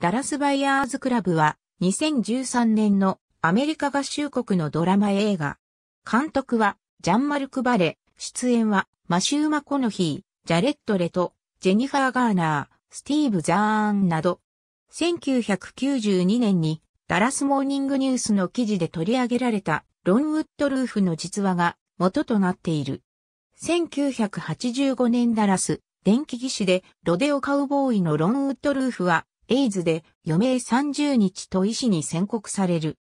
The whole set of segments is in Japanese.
ダラスバイヤーズクラブは2013年のアメリカ合衆国のドラマ映画。監督はジャンマルク・バレ、出演はマシュー・マコノヒー、ジャレット・レト、ジェニファー・ガーナー、スティーブ・ザーンなど。1992年にダラスモーニングニュースの記事で取り上げられたロンウッドルーフの実話が元となっている。1985年ダラス、電気技師でロデオカウボーイのロンウッドルーフはエイズで余命30日と医師に宣告される。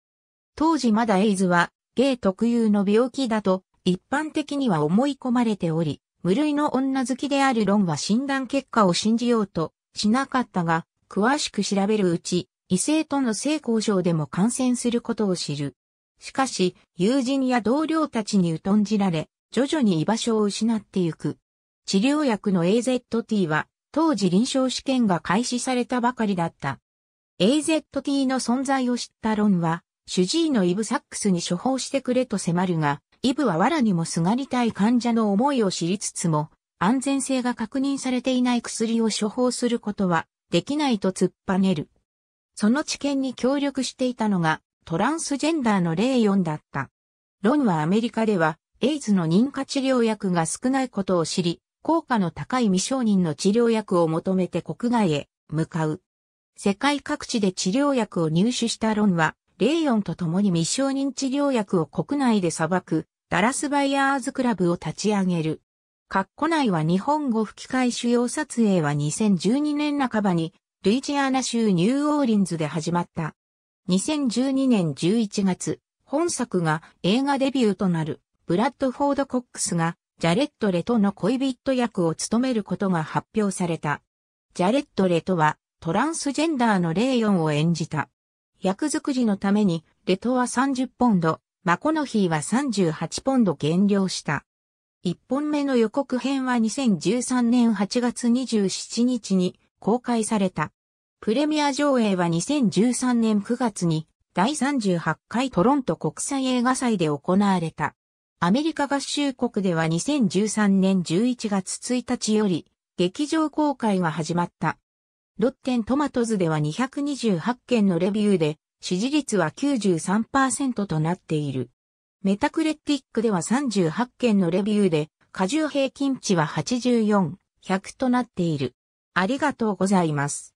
当時まだエイズは、ゲイ特有の病気だと一般的には思い込まれており、無類の女好きであるロンは診断結果を信じようとしなかったが、詳しく調べるうち、異性との性交渉でも感染することを知る。しかし、友人や同僚たちに疎んじられ、徐々に居場所を失ってゆく。治療薬の AZT は当時臨床試験が開始されたばかりだった。AZT の存在を知ったロンは、主治医のイブ・サックスに処方してくれと迫るが、イブは藁にもすがりたい患者の思いを知りつつも、安全性が確認されていない薬を処方することはできないと突っぱねる。その知見に協力していたのがトランスジェンダーのレイヨンだった。ロンはアメリカではエイズの認可治療薬が少ないことを知り、効果の高い未承認の治療薬を求めて国外へ向かう。世界各地で治療薬を入手したロンは、レイヨンと共に未承認治療薬を国内で裁く、ダラスバイヤーズクラブを立ち上げる。括弧内は日本語吹き替え主要撮影は2012年半ばに、ルイジアナ州ニューオーリンズで始まった。2012年11月、本作が映画デビューとなる、ブラッドフォード・コックスがジャレット・レトの恋人役を務めることが発表された。ジャレット・レトはトランスジェンダーのレイヨンを演じた。役作りのために、レトは30ポンド、マコノヒーは38ポンド減量した。1本目の予告編は2013年8月27日に公開された。プレミア上映は2013年9月に第38回トロント国際映画祭で行われた。アメリカ合衆国では2013年11月1日より劇場公開が始まった。ロッテントマトズでは228件のレビューで支持率は93%となっている。メタクレティックでは38件のレビューで過重平均値は84、100となっている。ありがとうございます。